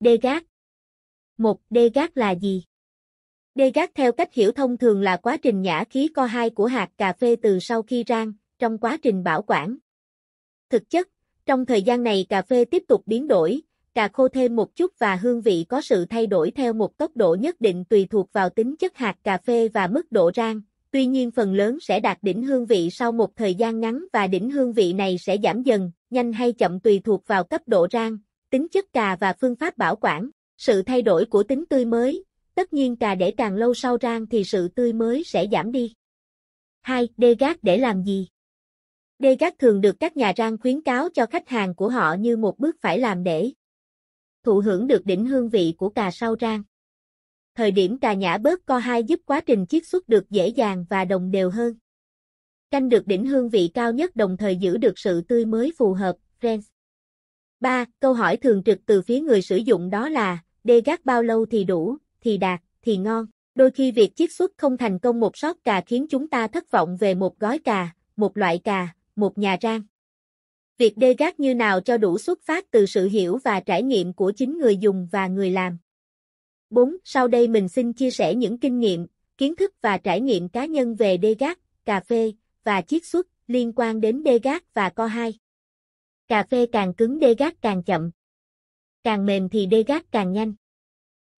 Đê gác. Một, đê gác là gì? Đê gác theo cách hiểu thông thường là quá trình nhả khí co 2 của hạt cà phê từ sau khi rang, trong quá trình bảo quản. Thực chất, trong thời gian này cà phê tiếp tục biến đổi, cà khô thêm một chút và hương vị có sự thay đổi theo một tốc độ nhất định tùy thuộc vào tính chất hạt cà phê và mức độ rang. Tuy nhiên phần lớn sẽ đạt đỉnh hương vị sau một thời gian ngắn và đỉnh hương vị này sẽ giảm dần, nhanh hay chậm tùy thuộc vào cấp độ rang, tính chất cà và phương pháp bảo quản, sự thay đổi của tính tươi mới, tất nhiên cà để càng lâu sau rang thì sự tươi mới sẽ giảm đi. 2. Đê gác để làm gì? Đê gác thường được các nhà rang khuyến cáo cho khách hàng của họ như một bước phải làm để thụ hưởng được đỉnh hương vị của cà sau rang. Thời điểm cà nhả bớt co hai giúp quá trình chiết xuất được dễ dàng và đồng đều hơn. Canh được đỉnh hương vị cao nhất đồng thời giữ được sự tươi mới phù hợp, friends. 3. Câu hỏi thường trực từ phía người sử dụng đó là, đê gác bao lâu thì đủ, thì đạt, thì ngon. Đôi khi việc chiết xuất không thành công một shop cà khiến chúng ta thất vọng về một gói cà, một loại cà, một nhà rang. Việc đê gác như nào cho đủ xuất phát từ sự hiểu và trải nghiệm của chính người dùng và người làm. 4. Sau đây mình xin chia sẻ những kinh nghiệm, kiến thức và trải nghiệm cá nhân về đê gác, cà phê và chiết xuất liên quan đến đê gác và co hai. Cà phê càng cứng đê gác càng chậm. Càng mềm thì đê gác càng nhanh.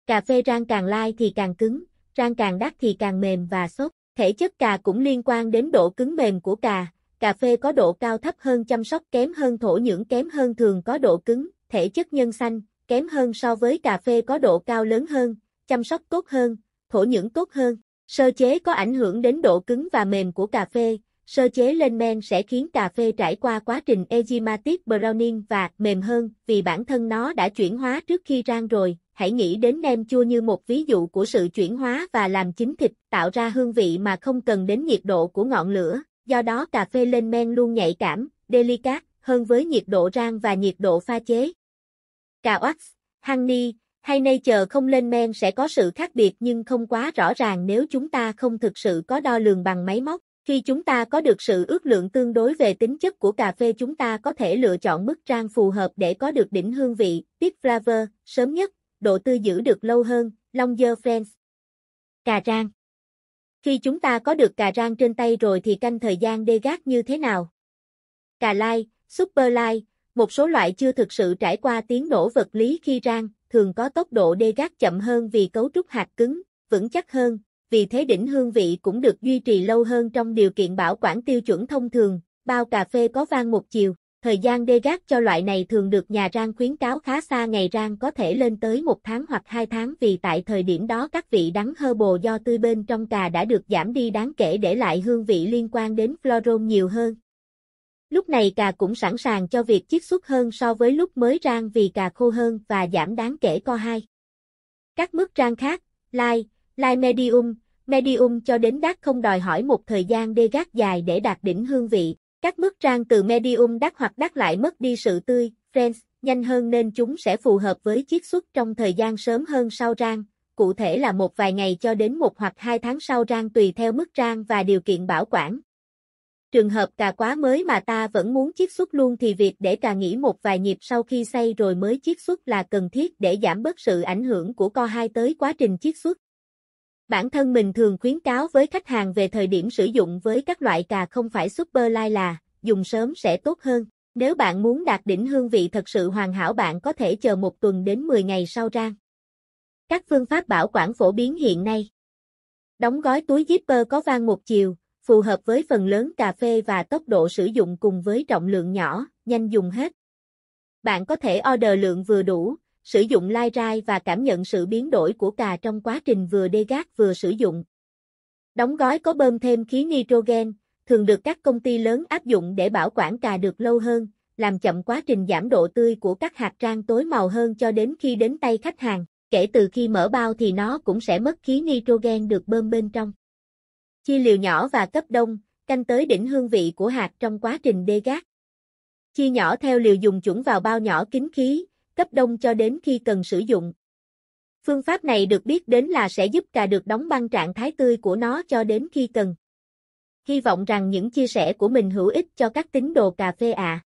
Cà phê rang càng lai thì càng cứng, rang càng đắt thì càng mềm và xốp. Thể chất cà cũng liên quan đến độ cứng mềm của cà. Cà phê có độ cao thấp hơn chăm sóc kém hơn thổ nhưỡng kém hơn thường có độ cứng, thể chất nhân xanh, kém hơn so với cà phê có độ cao lớn hơn, chăm sóc tốt hơn, thổ nhưỡng tốt hơn. Sơ chế có ảnh hưởng đến độ cứng và mềm của cà phê, Sơ chế lên men sẽ khiến cà phê trải qua quá trình enzymatic browning và mềm hơn vì bản thân nó đã chuyển hóa trước khi rang rồi. Hãy nghĩ đến nem chua như một ví dụ của sự chuyển hóa và làm chín thịt, tạo ra hương vị mà không cần đến nhiệt độ của ngọn lửa. Do đó cà phê lên men luôn nhạy cảm, delicat hơn với nhiệt độ rang và nhiệt độ pha chế. Cà oax, honey hay nature không lên men sẽ có sự khác biệt nhưng không quá rõ ràng nếu chúng ta không thực sự có đo lường bằng máy móc. Khi chúng ta có được sự ước lượng tương đối về tính chất của cà phê chúng ta có thể lựa chọn mức rang phù hợp để có được đỉnh hương vị, peak flavor, sớm nhất, độ tươi giữ được lâu hơn, longer friends. Cà rang Khi chúng ta có được cà rang trên tay rồi thì canh thời gian đê gác như thế nào? Cà lai, super lai, một số loại chưa thực sự trải qua tiếng nổ vật lý khi rang, thường có tốc độ đê gác chậm hơn vì cấu trúc hạt cứng, vững chắc hơn, vì thế đỉnh hương vị cũng được duy trì lâu hơn trong điều kiện bảo quản tiêu chuẩn thông thường, bao cà phê có vang một chiều. Thời gian đê gác cho loại này thường được nhà rang khuyến cáo khá xa ngày rang có thể lên tới một tháng hoặc hai tháng vì tại thời điểm đó các vị đắng hơ bồ do tươi bên trong cà đã được giảm đi đáng kể để lại hương vị liên quan đến florom nhiều hơn. Lúc này cà cũng sẵn sàng cho việc chiết xuất hơn so với lúc mới rang vì cà khô hơn và giảm đáng kể co hai. Các mức rang khác, lai, Lai Medium, Medium cho đến đắt không đòi hỏi một thời gian đê gác dài để đạt đỉnh hương vị. Các mức rang từ medium đắt hoặc đắt lại mất đi sự tươi, friends, nhanh hơn nên chúng sẽ phù hợp với chiết xuất trong thời gian sớm hơn sau rang, cụ thể là một vài ngày cho đến một hoặc hai tháng sau rang tùy theo mức rang và điều kiện bảo quản. Trường hợp cà quá mới mà ta vẫn muốn chiết xuất luôn thì việc để cà nghỉ một vài nhịp sau khi xay rồi mới chiết xuất là cần thiết để giảm bớt sự ảnh hưởng của co hai tới quá trình chiết xuất. Bản thân mình thường khuyến cáo với khách hàng về thời điểm sử dụng với các loại cà không phải super light là dùng sớm sẽ tốt hơn. Nếu bạn muốn đạt đỉnh hương vị thật sự hoàn hảo bạn có thể chờ một tuần đến 10 ngày sau rang. Các phương pháp bảo quản phổ biến hiện nay Đóng gói túi zipper có vang một chiều, phù hợp với phần lớn cà phê và tốc độ sử dụng cùng với trọng lượng nhỏ, nhanh dùng hết. Bạn có thể order lượng vừa đủ, sử dụng lai rai và cảm nhận sự biến đổi của cà trong quá trình vừa đê gác vừa sử dụng. Đóng gói có bơm thêm khí nitrogen, thường được các công ty lớn áp dụng để bảo quản cà được lâu hơn, làm chậm quá trình giảm độ tươi của các hạt rang tối màu hơn cho đến khi đến tay khách hàng. Kể từ khi mở bao thì nó cũng sẽ mất khí nitrogen được bơm bên trong. Chia liều nhỏ và cấp đông, canh tới đỉnh hương vị của hạt trong quá trình đê gác. Chia nhỏ theo liều dùng chuẩn vào bao nhỏ kín khí, cấp đông cho đến khi cần sử dụng. Phương pháp này được biết đến là sẽ giúp cà được đóng băng trạng thái tươi của nó cho đến khi cần. Hy vọng rằng những chia sẻ của mình hữu ích cho các tín đồ cà phê ạ. À.